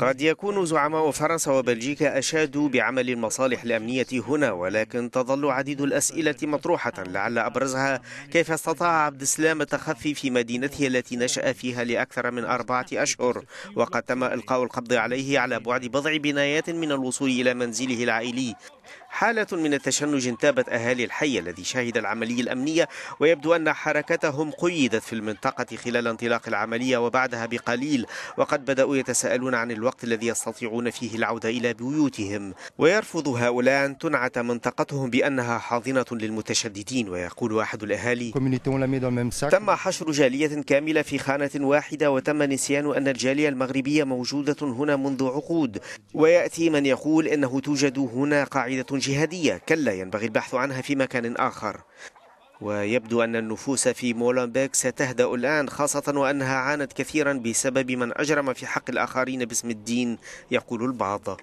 قد يكون زعماء فرنسا وبلجيكا أشادوا بعمل المصالح الأمنية هنا ولكن تظل عديد الأسئلة مطروحة لعل أبرزها كيف استطاع عبد السلام التخفي في مدينته التي نشأ فيها لأكثر من أربعة أشهر وقد تم إلقاء القبض عليه على بعد بضع بنايات من الوصول إلى منزله العائلي حالة من التشنج انتابت أهالي الحي الذي شهد العملية الأمنية ويبدو أن حركتهم قيدت في المنطقة خلال انطلاق العملية وبعدها بقليل وقد بدأوا يتساءلون عن الوقت الذي يستطيعون فيه العودة إلى بيوتهم ويرفض هؤلاء أن تنعت منطقتهم بأنها حاضنة للمتشددين ويقول أحد الأهالي تم حشر جالية كاملة في خانة واحدة وتم نسيان أن الجالية المغربية موجودة هنا منذ عقود ويأتي من يقول أنه توجد هنا قاعدة الجهادية كلا ينبغي البحث عنها في مكان آخر ويبدو أن النفوس في مولنبيك ستهدأ الآن خاصة وأنها عانت كثيرا بسبب من أجرم في حق الآخرين باسم الدين يقول البعض